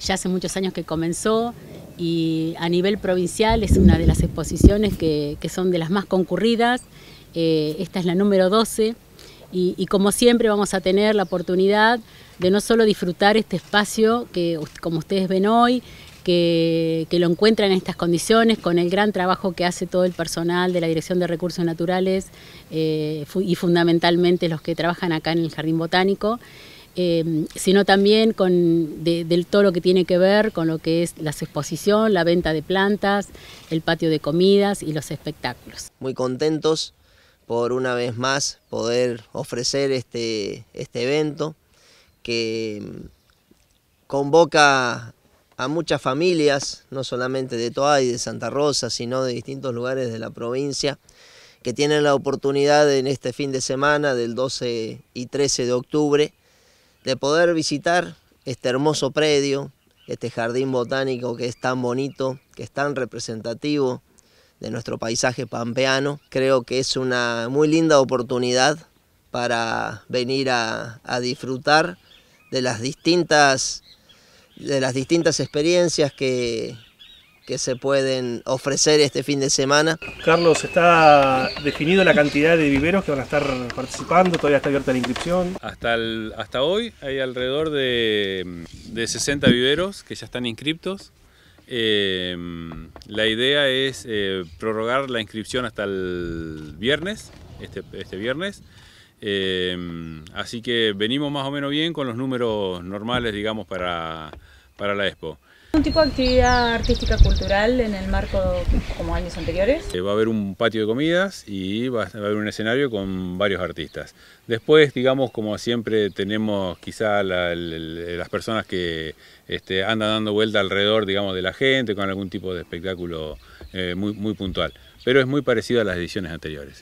ya hace muchos años que comenzó y a nivel provincial es una de las exposiciones que, que son de las más concurridas. Eh, esta es la número 12 y, y, como siempre vamos a tener la oportunidad de no solo disfrutar este espacio que como ustedes ven hoy, que, lo encuentran en estas condiciones, con el gran trabajo que hace todo el personal de la Dirección de Recursos Naturales eh, y fundamentalmente los que trabajan acá en el Jardín Botánico. Em, sino también con, del todo lo que tiene que ver con lo que es la exposición, la venta de plantas, el patio de comidas y los espectáculos. Muy contentos por una vez más poder ofrecer este, este evento que em, convoca a muchas familias, no solamente de Toa y de Santa Rosa, sino de distintos lugares de la provincia, que tienen la oportunidad en este fin de semana del 12 y 13 de octubre de poder visitar este hermoso predio, este jardín botánico que es tan bonito, que es tan representativo de nuestro paisaje pampeano. Creo que es una muy linda oportunidad para venir a, disfrutar de las distintas de las distintas experiencias que, que se pueden ofrecer este fin de semana. Carlos, ¿está definido la cantidad de viveros que van a estar participando? ¿Todavía está abierta la inscripción? Hasta, hasta hoy hay alrededor de, 60 viveros que ya están inscriptos. Eh, la idea es eh, prorrogar la inscripción hasta el viernes, este, este viernes. Eh, así que venimos más o menos bien con los números normales, digamos, para para la expo. ¿Un tipo de actividad artística cultural en el marco como años anteriores? Eh, va a haber un patio de comidas y va a haber un escenario con varios artistas. Después, digamos, como siempre tenemos quizá las personas que este, andan dando vuelta alrededor, digamos, de la gente con algún tipo de espectáculo eh, muy, muy puntual. Pero es muy parecido a las ediciones anteriores.